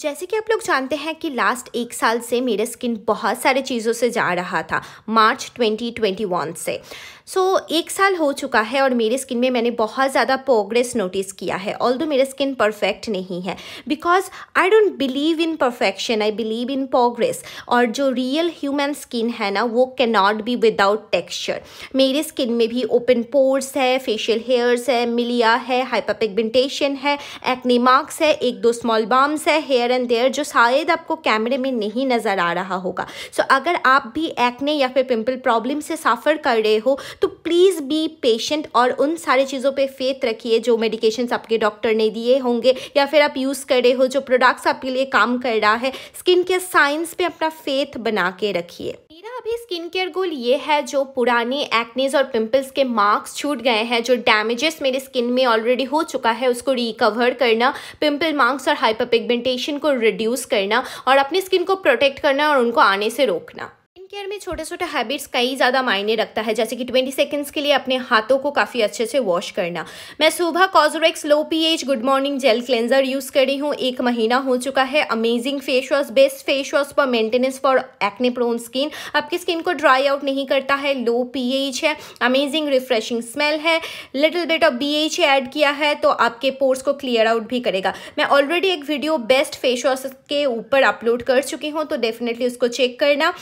जैसे कि आप लोग जानते हैं कि लास्ट एक साल से मेरे स्किन बहुत सारे चीज़ों से जा रहा था मार्च 2021 से सो so, एक साल हो चुका है और मेरी स्किन में मैंने बहुत ज़्यादा प्रोग्रेस नोटिस किया है ऑल मेरा स्किन परफेक्ट नहीं है because I don't believe in perfection I believe in progress और जो रियल ह्यूमन स्किन है ना वो can not be without texture मेरे स्किन में भी ओपन पोर्स है फेशियल हेयर्स है मिलिया है हाइपापिगमेंटेशन है एक्ने मार्क्स है एक दो स्मॉल बाम्स है हेयर एंड देयर जो शायद आपको कैमरे में नहीं नज़र आ रहा होगा सो so, अगर आप भी एक्ने या फिर पिम्पल प्रॉब्लम से सफ़र कर रहे हो तो प्लीज़ बी पेशेंट और उन सारी चीज़ों पे फेथ रखिए जो मेडिकेशन आपके डॉक्टर ने दिए होंगे या फिर आप यूज़ कर रहे हो जो प्रोडक्ट्स आपके लिए काम कर रहा है स्किन के साइंस पे अपना फेथ बना के रखिए मेरा अभी स्किन केयर गोल ये है जो पुराने एक्नेज और पिंपल्स के मार्क्स छूट गए हैं जो डैमेजेस मेरे स्किन में ऑलरेडी हो चुका है उसको रिकवर करना पिंपल मार्क्स और हाइपरपिगमेंटेशन को रिड्यूस करना और अपनी स्किन को प्रोटेक्ट करना और उनको आने से रोकना केयर में छोटे छोटे हैबिट्स कई ज़्यादा मायने रखता है जैसे कि 20 सेकंड्स के लिए अपने हाथों को काफ़ी अच्छे से वॉश करना मैं सुबह COSRX low pH good morning gel cleanser use करी हूँ एक महीना हो चुका है amazing face wash best face wash for maintenance for acne prone skin आपकी स्किन को ड्राई आउट नहीं करता है लो पी है अमेजिंग रिफ्रेशिंग स्मेल है little bit of B H add किया है तो आपके पोर्स को क्लियर आउट भी करेगा मैं ऑलरेडी एक वीडियो बेस्ट फेस वॉश के ऊपर अपलोड कर चुकी हूँ तो डेफिनेटली उसको चेक करना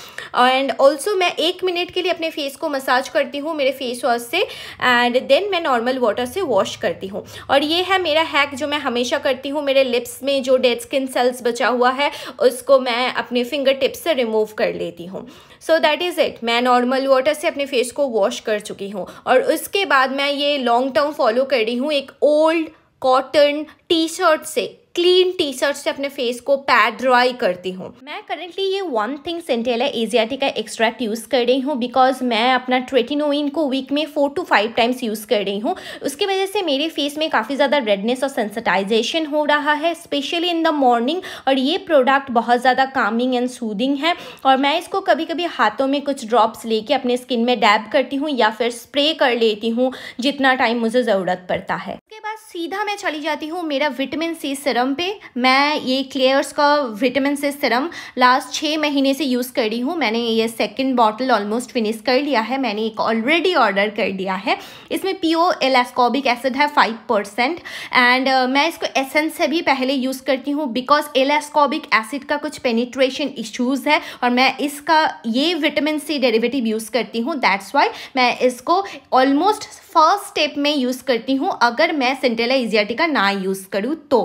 और एंड ऑल्सो मैं एक मिनट के लिए अपने फेस को मसाज करती हूँ मेरे फेस वॉश से एंड देन मैं नॉर्मल वाटर से वॉश करती हूँ और ये है मेरा हैक जो मैं हमेशा करती हूँ मेरे लिप्स में जो डेड स्किन सेल्स बचा हुआ है उसको मैं अपने फिंगर टिप्स से रिमूव कर लेती हूँ सो दैट इज़ इट मैं नॉर्मल वाटर से अपने फेस को वॉश कर चुकी हूँ और उसके बाद मैं ये लॉन्ग टर्म फॉलो कर रही हूँ एक ओल्ड कॉटन टी शर्ट से क्लीन टी शर्ट से अपने फेस को पैड ड्राई करती हूँ मैं करेंटली ये वन थिंग सेंटेला एजियाटिक का एक्सट्रैक्ट यूज़ कर रही हूँ बिकॉज मैं अपना ट्रेटिनोइन को वीक में four to five times use कर रही हूँ उसकी वजह से मेरे फेस में काफ़ी ज़्यादा रेडनेस और सेंसिटाइजेशन हो रहा है स्पेशली इन द मॉर्निंग और ये प्रोडक्ट बहुत ज़्यादा कामिंग एंड सूदिंग है और मैं इसको कभी कभी हाथों में कुछ ड्रॉप्स लेके अपने स्किन में डैब करती हूँ या फिर स्प्रे कर लेती हूँ जितना टाइम मुझे ज़रूरत पड़ता है उसके बाद सीधा मैं चली जाती हूँ मेरा विटामिन सी सिरम सिरम पे मैं ये क्लेयर्स का विटामिन सी सिरम लास्ट छः महीने से यूज़ कर रही हूँ मैंने ये सेकंड बॉटल ऑलमोस्ट फिनिश कर लिया है मैंने एक ऑलरेडी ऑर्डर कर दिया है इसमें पीओ एलास्कोबिक एसिड है फाइव परसेंट एंड मैं इसको एसेंस से भी पहले यूज़ करती हूँ बिकॉज एलास्कॉबिक एसिड का कुछ पेनिट्रेशन इशूज़ है और मैं इसका ये विटामिन सी डेरेवेटिव यूज़ करती हूँ दैट्स वाई मैं इसको ऑलमोस्ट फर्स्ट स्टेप में यूज़ करती हूँ अगर मैं सेंटेला इजियाटिका ना यूज़ करूँ तो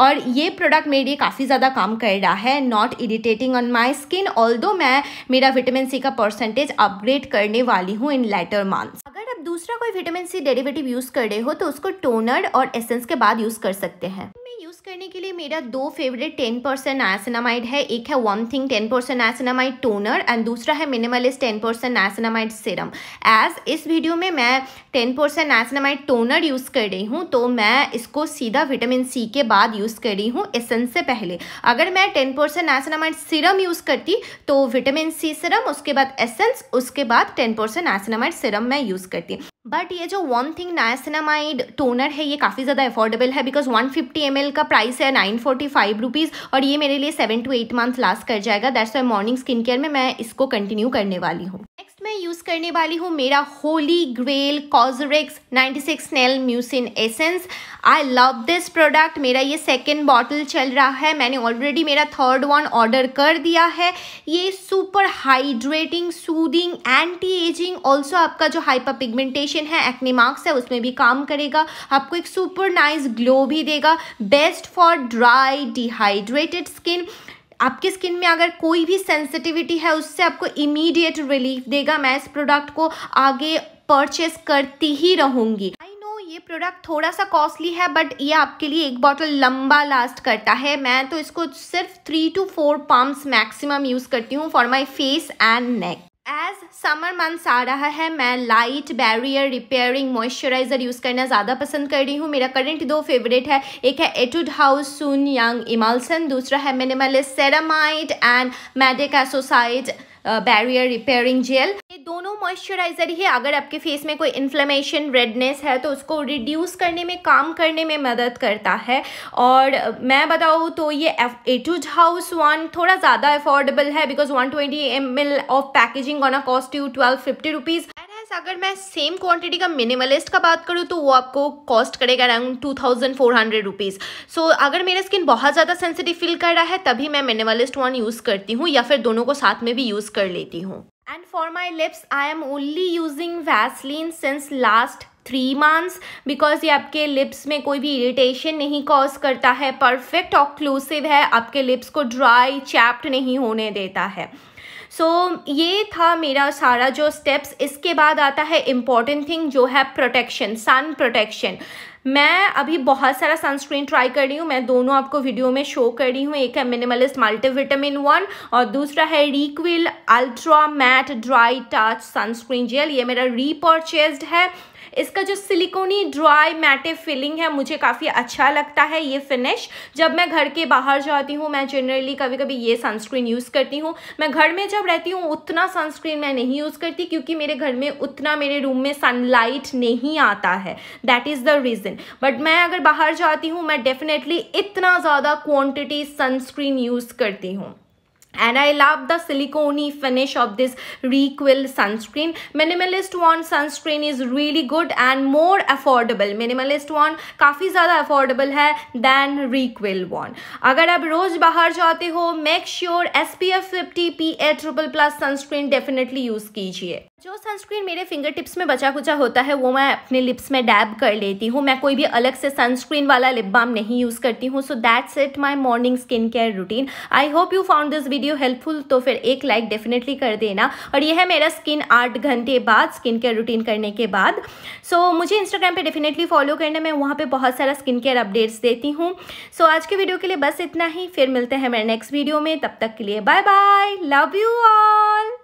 और ये प्रोडक्ट मेरे लिए काफ़ी ज़्यादा काम कर रहा है not irritating on my skin all मैं मेरा विटामिन सी का परसेंटेज अपग्रेड करने वाली हूँ इन लेटर मंथ अगर आप दूसरा कोई विटामिन सी डेरिवेटिव यूज़ कर रहे हो तो उसको टोनर और एसेंस के बाद यूज़ कर सकते हैं यूज़ करने के लिए मेरा दो फेवरेट टेन परसेंट एसिनामाइड है एक है one thing ten percent niacinamide toner and दूसरा है Minimalist ten percent niacinamide serum as इस वीडियो में मैं ten percent niacinamide toner use कर रही हूँ तो मैं इसको सीधा विटामिन सी के बाद यूज़ कर रही हूँ एसेंस से पहले अगर मैं ten percent niacinamide serum use करती तो विटामिन सी सिरम उसके बाद एसेंस उसके बाद टेन परसेंट एसिनामाइड सिरम मैं यूज़ करती बट ये जो वन थिंग नायसिनामाइड टोनर है ये काफ़ी ज़्यादा अफोर्डेबल है बिकॉज 150 ml का प्राइस है नाइन फोर्टी फाइव रुपीज़ और ये मेरे लिए seven to eight month last कर जाएगा that's why morning skin care में मैं इसको कंटिन्यू करने वाली हूँ मैं यूज़ करने वाली हूँ मेरा holy grail COSRX 96 six snail mucin essence I love this product मेरा ये सेकेंड बॉटल चल रहा है मैंने ऑलरेडी मेरा थर्ड वन ऑर्डर कर दिया है ये super hydrating soothing anti aging also आपका जो हाइपर पिगमेंटेशन है एक्ने मार्क्स है उसमें भी काम करेगा आपको एक सुपर नाइस ग्लो भी देगा best for dry dehydrated skin आपके स्किन में अगर कोई भी सेंसिटिविटी है उससे आपको इमीडिएट रिलीफ देगा मैं इस प्रोडक्ट को आगे परचेस करती ही नो ये प्रोडक्ट थोड़ा सा कॉस्टली है बट ये आपके लिए एक बॉटल लंबा लास्ट करता है मैं तो इसको सिर्फ three to four pumps maximum use करती हूँ for my face and neck as summer months आ रहा है मैं light barrier repairing moisturiser use करना ज़्यादा पसंद कर रही हूँ मेरा करंट दो फेवरेट है एक है एटूड हाउस सुन यंग इमालसन दूसरा है Minimalist ceramide and madecassoside barrier repairing gel ये दोनों मॉइस्चराइज़र ही अगर आपके फेस में कोई इन्फ्लेमेशन रेडनेस है तो उसको रिड्यूस करने में काम करने में मदद करता है और मैं बताऊँ तो ये एटूज हाउस वन थोड़ा ज़्यादा अफोर्डेबल है because one twenty M L of packaging on a cost you twelve fifty rupees अगर मैं सेम क्वांटिटी का मिनिमलिस्ट का बात करूँ तो वो आपको कॉस्ट करेगा around two thousand four hundred rupees so अगर मेरा स्किन बहुत ज़्यादा सेंसिटिव फील कर रहा है तभी मैं मिनिमलिस्ट वन यूज़ करती हूँ या फिर दोनों को साथ में भी यूज़ कर लेती हूँ and for my lips I am only using Vaseline since last three months because ये आपके लिप्स में कोई भी इरिटेशन नहीं कॉज करता है परफेक्ट ऑक्लूसिव है आपके लिप्स को ड्राई चैप्ट नहीं होने देता है सो so, ये था मेरा सारा जो स्टेप्स इसके बाद आता है इम्पॉर्टेंट थिंग जो है प्रोटेक्शन सन प्रोटेक्शन मैं अभी बहुत सारा सनस्क्रीन ट्राई कर रही हूँ मैं दोनों आपको वीडियो में शो कर रही हूँ एक है मिनिमलिस्ट मल्टीविटामिन वन और दूसरा है Re'equil ultra matte dry touch sunscreen gel ये मेरा रीपरचेज है इसका जो सिलिकोनी ड्राई मैटे फीलिंग है मुझे काफ़ी अच्छा लगता है ये फिनिश जब मैं घर के बाहर जाती हूँ मैं जनरली कभी कभी ये सनस्क्रीन यूज़ करती हूँ मैं घर में जब रहती हूँ उतना सनस्क्रीन मैं नहीं यूज़ करती क्योंकि मेरे घर में उतना मेरे रूम में सनलाइट नहीं आता है that is the reason but मैं अगर बाहर जाती हूँ मैं डेफिनेटली इतना ज़्यादा क्वान्टिटी सनस्क्रीन यूज़ करती हूँ and I love the silicone finish of this Requil sunscreen. Minimalist one sunscreen is really good and more affordable. Minimalist one काफ़ी ज़्यादा affordable है than Requil one. अगर आप रोज़ बाहर जाते हो make sure SPF 50 PA triple plus sunscreen definitely use कीजिए जो सनस्क्रीन मेरे फिंगर टिप्स में बचा कुचा होता है वो मैं अपने लिप्स में डैब कर लेती हूँ मैं कोई भी अलग से सनस्क्रीन वाला लिप बाम नहीं यूज़ करती हूँ so that's it my morning skin care routine I hope you found this video helpful तो फिर एक लाइक डेफिनेटली कर देना और यह है मेरा स्किन आठ घंटे बाद स्किन केयर रूटीन करने के बाद सो so, मुझे इंस्टाग्राम पर डेफिनेटली फॉलो करना मैं वहाँ पर बहुत सारा स्किन केयर अपडेट्स देती हूँ सो so, आज के वीडियो के लिए बस इतना ही फिर मिलते हैं मेरे नेक्स्ट वीडियो में तब तक के लिए bye bye love you all